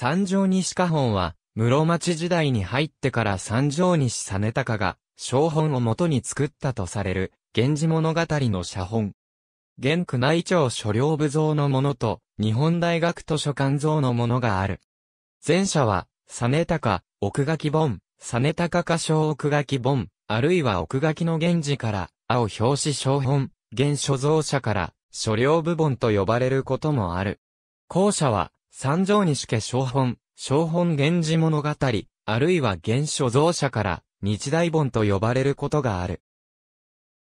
三条西家本は、室町時代に入ってから三条西実高が、小本を元に作ったとされる、源氏物語の写本。現宮内庁所領部像のものと、日本大学図書館像のものがある。前者は、実高、奥書本、実高歌唱奥書本、あるいは奥書の源氏から、青表紙小本、現所蔵者から、所領部本と呼ばれることもある。後者は、三条西家小本、小本源氏物語、あるいは原所蔵者から、日大本と呼ばれることがある。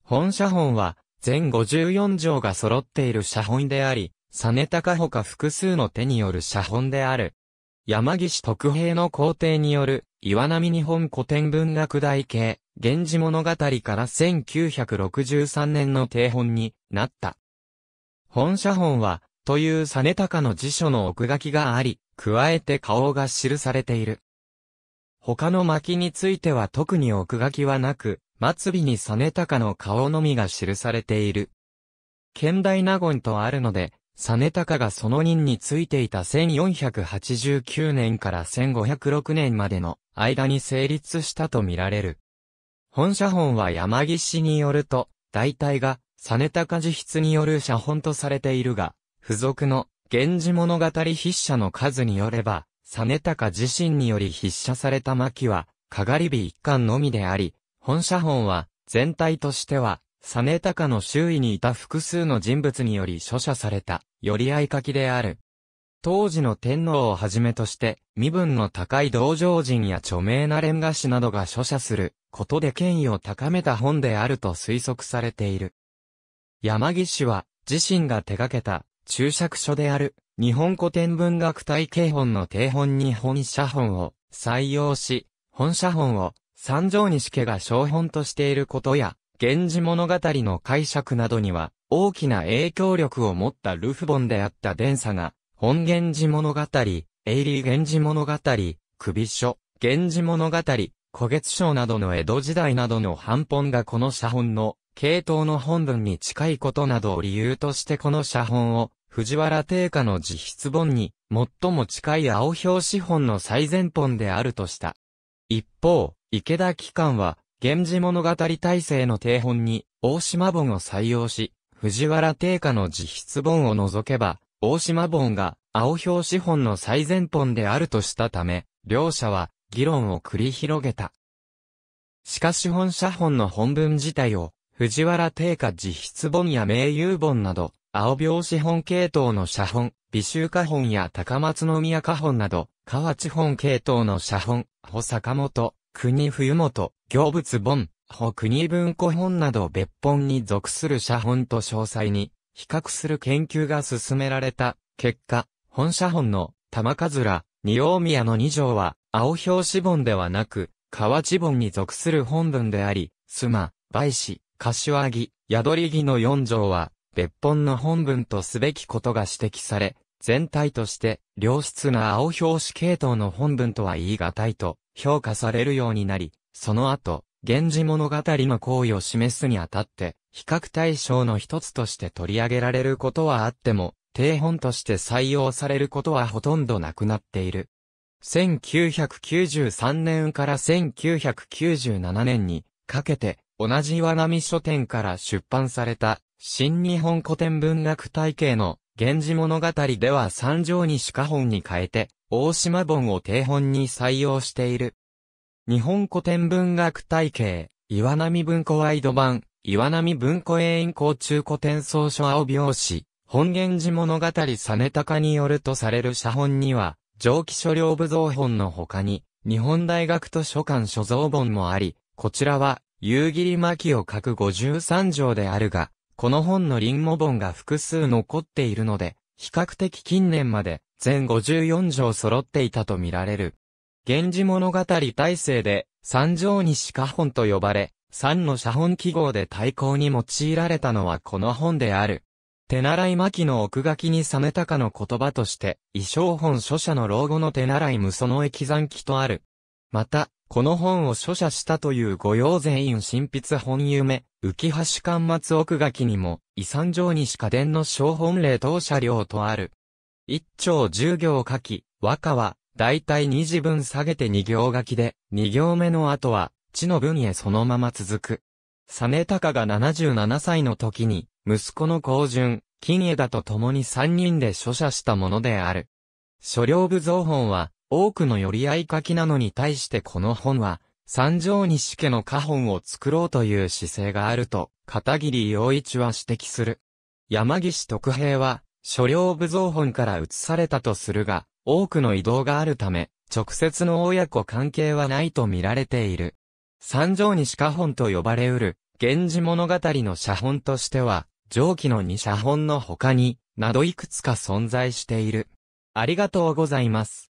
本社本は、全54条が揃っている写本であり、タ高ほか複数の手による写本である。山岸特平の皇帝による、岩波日本古典文学大系、源氏物語から1963年の定本になった。本社本は、という実高の辞書の奥書きがあり、加えて顔が記されている。他の巻については特に奥書きはなく、末尾に実高の顔のみが記されている。剣大納言とあるので、実高がその任についていた1489年から1506年までの間に成立したとみられる。本写本は山岸によると、大体が、タカ自筆による写本とされているが、付属の、源氏物語筆者の数によれば、実高自身により筆者された巻は、かがり火一巻のみであり、本写本は、全体としては、実高の周囲にいた複数の人物により書写された、寄り合い書きである。当時の天皇をはじめとして、身分の高い道場人や著名な連画師などが書写することで権威を高めた本であると推測されている。山岸は、自身が手掛けた注釈書である、日本古典文学体系本の定本に本写本を採用し、本写本を三条西家が小本としていることや、源氏物語の解釈などには、大きな影響力を持ったルフボンであった伝佐が、本源氏物語、エイリー源氏物語、首書、源氏物語、古月書などの江戸時代などの版本がこの写本の系統の本文に近いことなどを理由としてこの写本を藤原定家の自筆本に、最も近い青表紙本の最前本であるとした。一方、池田機関は、源氏物語体制の定本に、大島本を採用し、藤原定家の自筆本を除けば、大島本が、青表紙本の最前本であるとしたため、両者は、議論を繰り広げた。しかし本社本の本文自体を、藤原定家自筆本や名誉本など、青拍子本系統の写本、美州花本や高松宮花本など、河内本系統の写本、保坂本、国冬本、行物本、保国文庫本など別本に属する写本と詳細に、比較する研究が進められた、結果、本写本の、玉ずら、二大宮の二条は、青表紙本ではなく、河内本に属する本文であり、須磨、梅子、柏木、宿り木の四条は、別本の本文とすべきことが指摘され、全体として良質な青表紙系統の本文とは言い難いと評価されるようになり、その後、源氏物語の行為を示すにあたって、比較対象の一つとして取り上げられることはあっても、定本として採用されることはほとんどなくなっている。1993年から1997年にかけて同じ岩波書店から出版された新日本古典文学体系の源氏物語では三条西下本に変えて、大島本を定本に採用している。日本古典文学体系、岩波文庫ワイド版、岩波文庫永遠校中古典草書青拍紙、本源氏物語サネタカによるとされる写本には、蒸気書料部蔵本の他に、日本大学図書館所蔵本もあり、こちらは、夕霧巻を書く53条であるが、この本のン母本が複数残っているので、比較的近年まで全54条揃っていたとみられる。源氏物語体制で、三条に鹿本と呼ばれ、三の写本記号で対抗に用いられたのはこの本である。手習い巻の奥書きに冷めたかの言葉として、衣装本書者の老後の手習い無その駅残記とある。また、この本を書写したという御用全員新筆本夢、浮橋巻末奥書きにも、遺産上にしか伝の小本例当社領とある。一丁十行書き、和歌は、だいたい二字分下げて二行書きで、二行目の後は、地の文へそのまま続く。実ネが77歳の時に、息子の高順、金枝と共に三人で書写したものである。書領部造本は、多くの寄り合い書きなのに対してこの本は、三条西家の家本を作ろうという姿勢があると、片桐洋一は指摘する。山岸徳平は、所領武蔵本から移されたとするが、多くの移動があるため、直接の親子関係はないと見られている。三条西家本と呼ばれうる、源氏物語の写本としては、上記の二写本の他に、などいくつか存在している。ありがとうございます。